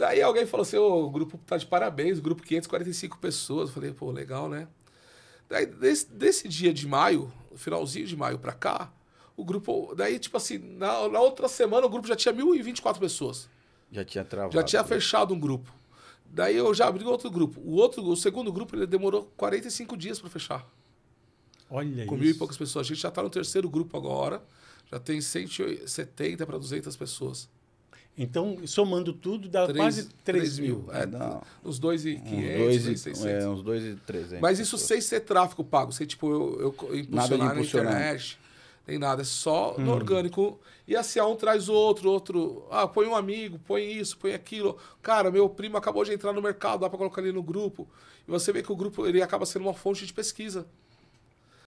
Daí alguém falou assim, o grupo tá de parabéns, o grupo 545 pessoas. Eu falei, pô, legal, né? Daí, desse, desse dia de maio, finalzinho de maio pra cá, o grupo. Daí, tipo assim, na, na outra semana o grupo já tinha 1.024 pessoas. Já tinha travado. Já tinha né? fechado um grupo. Daí eu já abri outro grupo. O, outro, o segundo grupo ele demorou 45 dias para fechar. Olha Com isso. mil e poucas pessoas. A gente já está no terceiro grupo agora. Já tem 170 para 200 pessoas. Então, somando tudo, dá quase 3 mil. mil. É, é não. Uns 2,500, é, uns 2,300. Mas isso sem ser tráfego pago, sem tipo eu, eu impulsionar, na internet, nem nada, é só hum. no uhum. orgânico. E assim, ah, um traz o outro, outro, ah, põe um amigo, põe isso, põe aquilo. Cara, meu primo acabou de entrar no mercado, dá para colocar ele no grupo. E você vê que o grupo ele acaba sendo uma fonte de pesquisa.